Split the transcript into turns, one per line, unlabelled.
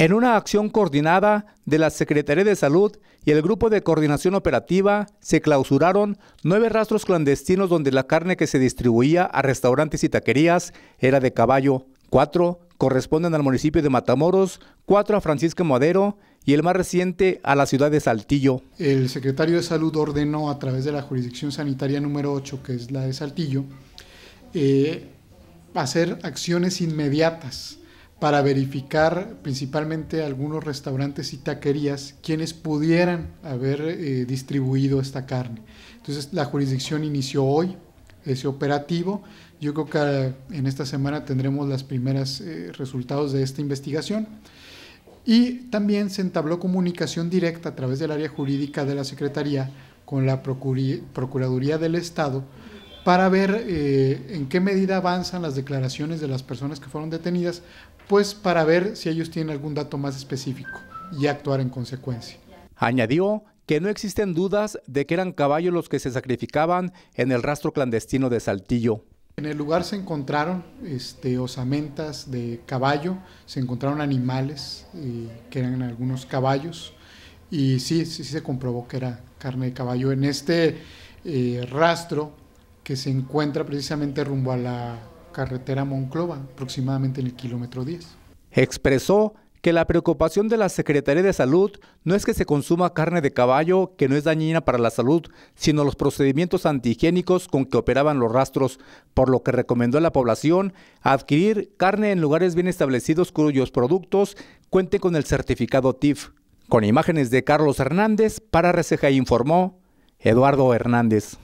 En una acción coordinada de la Secretaría de Salud y el Grupo de Coordinación Operativa, se clausuraron nueve rastros clandestinos donde la carne que se distribuía a restaurantes y taquerías era de caballo. Cuatro corresponden al municipio de Matamoros, cuatro a Francisco Madero y el más reciente a la ciudad de Saltillo.
El secretario de Salud ordenó a través de la jurisdicción sanitaria número 8, que es la de Saltillo, eh, hacer acciones inmediatas para verificar principalmente algunos restaurantes y taquerías quienes pudieran haber eh, distribuido esta carne. Entonces la jurisdicción inició hoy ese operativo. Yo creo que ah, en esta semana tendremos los primeros eh, resultados de esta investigación. Y también se entabló comunicación directa a través del área jurídica de la Secretaría con la Procuraduría del Estado para ver eh, en qué medida avanzan las declaraciones de las personas que fueron detenidas, pues para ver si ellos tienen algún dato más específico y actuar en consecuencia.
Añadió que no existen dudas de que eran caballos los que se sacrificaban en el rastro clandestino de Saltillo.
En el lugar se encontraron este, osamentas de caballo, se encontraron animales eh, que eran algunos caballos y sí, sí, se comprobó que era carne de caballo. En este eh, rastro que se encuentra precisamente rumbo a la carretera Monclova, aproximadamente en el kilómetro 10.
Expresó que la preocupación de la Secretaría de Salud no es que se consuma carne de caballo que no es dañina para la salud, sino los procedimientos antihigiénicos con que operaban los rastros, por lo que recomendó a la población adquirir carne en lugares bien establecidos cuyos productos cuenten con el certificado TIF. Con imágenes de Carlos Hernández, para Receja informó Eduardo Hernández.